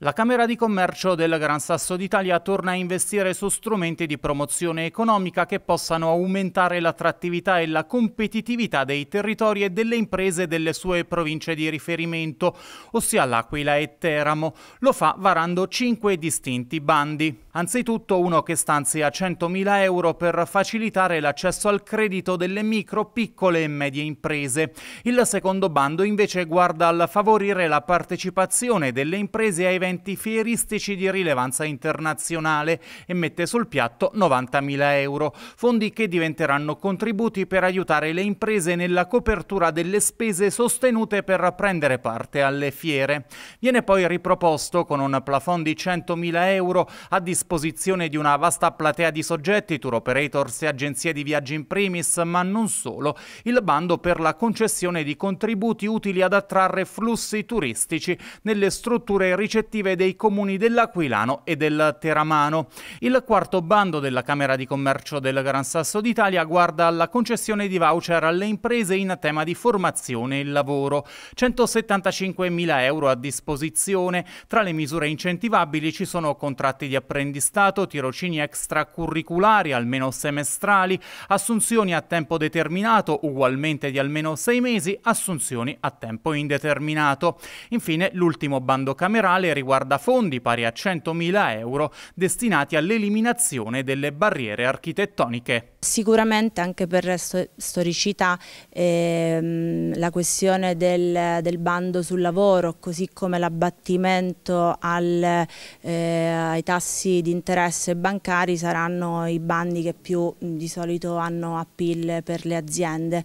La Camera di Commercio del Gran Sasso d'Italia torna a investire su strumenti di promozione economica che possano aumentare l'attrattività e la competitività dei territori e delle imprese delle sue province di riferimento, ossia l'Aquila e Teramo. Lo fa varando cinque distinti bandi. Anzitutto uno che stanzia 100.000 euro per facilitare l'accesso al credito delle micro, piccole e medie imprese. Il secondo bando invece guarda al favorire la partecipazione delle imprese ai eventi fieristici di rilevanza internazionale e mette sul piatto 90.000 euro, fondi che diventeranno contributi per aiutare le imprese nella copertura delle spese sostenute per prendere parte alle fiere. Viene poi riproposto con un plafond di 100.000 euro a disposizione di una vasta platea di soggetti, tour operators e agenzie di viaggi in primis, ma non solo, il bando per la concessione di contributi utili ad attrarre flussi turistici nelle strutture ricettive rispettive dei comuni dell'Aquilano e del Teramano. Il quarto bando della Camera di Commercio del Gran Sasso d'Italia guarda alla concessione di voucher alle imprese in tema di formazione e lavoro. 175 mila euro a disposizione. Tra le misure incentivabili ci sono contratti di apprendistato, tirocini extracurriculari, almeno semestrali, assunzioni a tempo determinato, ugualmente di almeno sei mesi, assunzioni a tempo indeterminato. Infine, l'ultimo bando camerale riguarda guardafondi pari a 100.000 euro destinati all'eliminazione delle barriere architettoniche. Sicuramente anche per storicità ehm, la questione del, del, bando sul lavoro, così come l'abbattimento al, eh, ai tassi di interesse bancari saranno i bandi che più di solito hanno appeal per le aziende,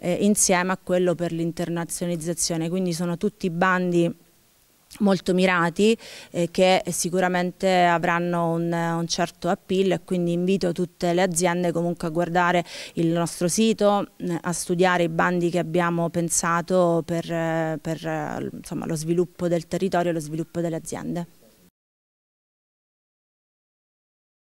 eh, insieme a quello per l'internazionalizzazione. Quindi sono tutti bandi molto mirati eh, che sicuramente avranno un, un, certo appeal e quindi invito tutte le aziende comunque a guardare il nostro sito, mm, a studiare i bandi che abbiamo pensato per, eh, per eh, insomma, lo sviluppo del territorio e lo sviluppo delle aziende.